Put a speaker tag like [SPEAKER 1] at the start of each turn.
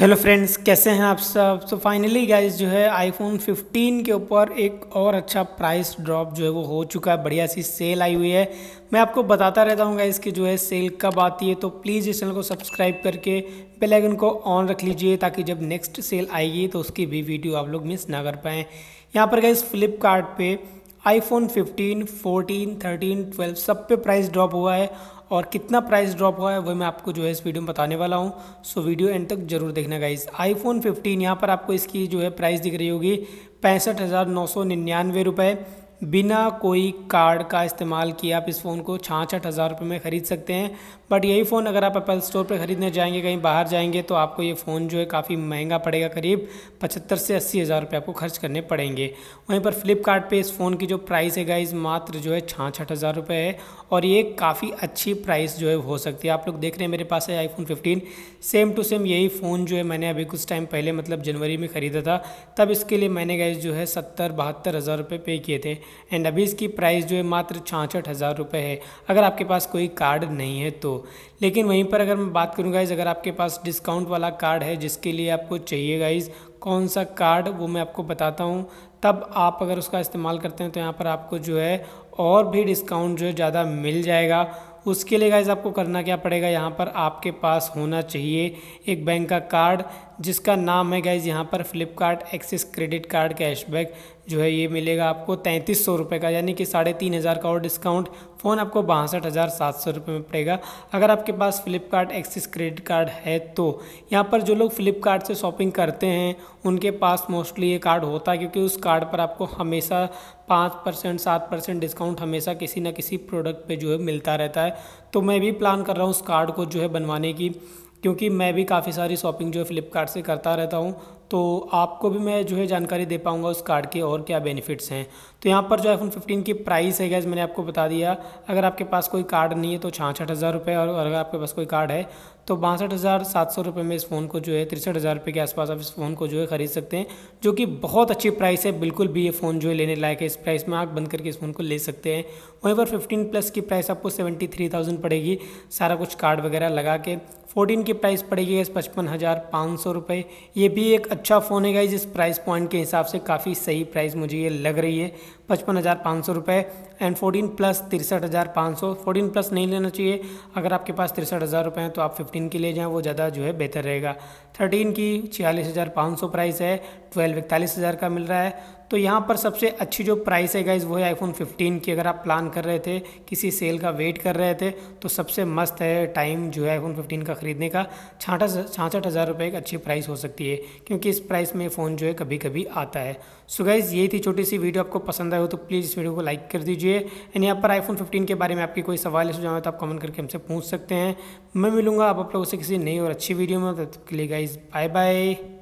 [SPEAKER 1] hello friends कैसे हैं आप सब तो फाइनली गाइस जो है आईफोन 15 के ऊपर एक और अच्छा प्राइस ड्रॉप जो है वो हो चुका है बढ़िया सी सेल आई हुई है मैं आपको बताता रहता हूँ गाइस कि जो है सेल कब आती है तो प्लीज़ इस चैनल को सब्सक्राइब करके बेल आइकन को ऑन रख लीजिए ताकि जब नेक्स्ट सेल आएगी तो उसकी भी वीडियो आप लोग मिस ना कर पाएँ यहाँ पर गए इस फ्लिपकार्ट आईफोन 15, 14, 13, 12 सब पे प्राइस ड्रॉप हुआ है और कितना प्राइस ड्रॉप हुआ है वह मैं आपको जो है इस वीडियो में बताने वाला हूँ सो वीडियो एंड तक जरूर देखना गाइज आईफोन 15 यहाँ पर आपको इसकी जो है प्राइस दिख रही होगी पैंसठ हज़ार नौ सौ निन्यानवे रुपये बिना कोई कार्ड का इस्तेमाल किए आप इस फ़ोन को छाछठ हज़ार रुपये में ख़रीद सकते हैं बट यही फ़ोन अगर आप एप्पल स्टोर पर ख़रीदने जाएंगे कहीं बाहर जाएंगे तो आपको ये फ़ोन जो है काफ़ी महंगा पड़ेगा करीब पचहत्तर से अस्सी हज़ार रुपये आपको खर्च करने पड़ेंगे वहीं पर फ्लिपकार्ट इस फ़ोन की जो प्राइस है गाइज मात्र जो है छाछठ हज़ार रुपये है और ये काफ़ी अच्छी प्राइस जो है हो सकती है आप लोग देख रहे हैं मेरे पास है iPhone fifteen same to same यही फ़ोन जो है मैंने अभी कुछ टाइम पहले मतलब जनवरी में ख़रीदा था तब इसके लिए मैंने गाइज जो है सत्तर बहत्तर हज़ार रुपये पे किए थे एंड अभी इसकी प्राइस जो है मात्र छाछठ हज़ार रुपये है अगर आपके पास कोई कार्ड नहीं है तो लेकिन वहीं पर अगर मैं बात करूँ गाइज़ अगर आपके पास डिस्काउंट वाला कार्ड है जिसके लिए आपको चाहिए गाइज़ कौन सा कार्ड वो मैं आपको बताता हूँ तब आप अगर उसका इस्तेमाल करते हैं तो यहाँ पर आपको जो है और भी डिस्काउंट जो है ज़्यादा मिल जाएगा उसके लिए गाइज आपको करना क्या पड़ेगा यहाँ पर आपके पास होना चाहिए एक बैंक का कार्ड जिसका नाम है गाइज यहाँ पर Flipkart Axis credit card cashback जो है ये मिलेगा आपको तैंतीस सौ रुपये का यानी कि साढ़े तीन हज़ार का और डिस्काउंट फ़ोन आपको बासठ हज़ार सात सौ रुपये में पड़ेगा अगर आपके पास फ्लिपकार्ट एक्सिस क्रेडिट कार्ड है तो यहाँ पर जो लोग फ्लिपकार्ट से शॉपिंग करते हैं उनके पास मोस्टली ये कार्ड होता है क्योंकि उस कार्ड पर आपको हमेशा पाँच परसेंट सात परसेंट डिस्काउंट हमेशा किसी न किसी प्रोडक्ट पर जो है मिलता रहता है तो मैं भी प्लान कर रहा हूँ उस कार्ड को जो है बनवाने की क्योंकि मैं भी काफ़ी सारी शॉपिंग जो है फ़्लिपकार्ट से करता रहता हूँ तो आपको भी मैं जो है जानकारी दे पाऊँगा उस कार्ड के और क्या बेनिफिट्स हैं तो यहाँ पर जो आईफोन 15 की प्राइस है गैस मैंने आपको बता दिया अगर आपके पास कोई कार्ड नहीं है तो छाछठ हज़ार रुपये और अगर आपके पास कोई कार्ड है तो बासठ हज़ार सात सौ रुपये में इस फ़ोन को जो है तिरसठ हज़ार रुपये के आसपास आप इस फ़ोन को जो है ख़रीद सकते हैं जो कि बहुत अच्छी प्राइस है बिल्कुल भी ये फ़ोन जो है लेने लायक है इस प्राइस में आँख बंद करके इस फ़ोन को ले सकते हैं वहीं पर फिफ्टीन प्लस की प्राइस आपको सेवेंटी थ्री थाउजेंड पड़ेगी सारा कुछ कार्ड वगैरह लगा के फोर्टीन की प्राइस पड़ेगी गैस पचपन हज़ार पाँच सौ रुपये ये भी एक अच्छा फ़ोन है गाइज इस प्राइस पॉइंट के हिसाब से काफ़ी सही प्राइस मुझे ये लग रही है पचपन हज़ार पाँच सौ रुपये एंड फोर्टीन प्लस तिरसठ हज़ार पाँच सौ फोर्टीन प्लस नहीं लेना चाहिए अगर आपके पास तिरसठ हज़ार रुपये हैं तो आप फिफ्टीन की ले जाएँ वो ज़्यादा जो है बेहतर रहेगा थर्टीन की छियालीस हज़ार पाँच सौ प्राइस है ट्वेल्व इकतालीस हज़ार का मिल रहा है तो यहाँ पर सबसे अच्छी जो प्राइस है गाइज वो है आईफोन 15 की अगर आप प्लान कर रहे थे किसी सेल का वेट कर रहे थे तो सबसे मस्त है टाइम जो है आईफोन 15 का ख़रीदने का छाटा छाछठ हज़ार रुपये एक अच्छी प्राइस हो सकती है क्योंकि इस प्राइस में फ़ोन जो है कभी कभी आता है सो गाइज़ यही थी छोटी सी वीडियो आपको पसंद आए हो तो प्लीज़ इस वीडियो को लाइक कर दीजिए कीजिए एंड यहाँ पर आईफोन 15 के बारे में आपकी कोई सवाल है सुझाव है तो आप कमेंट करके हमसे पूछ सकते हैं मैं मिलूंगा आप आप लोगों से किसी नई और अच्छी वीडियो में तब तो के लिए गाइज बाय बाय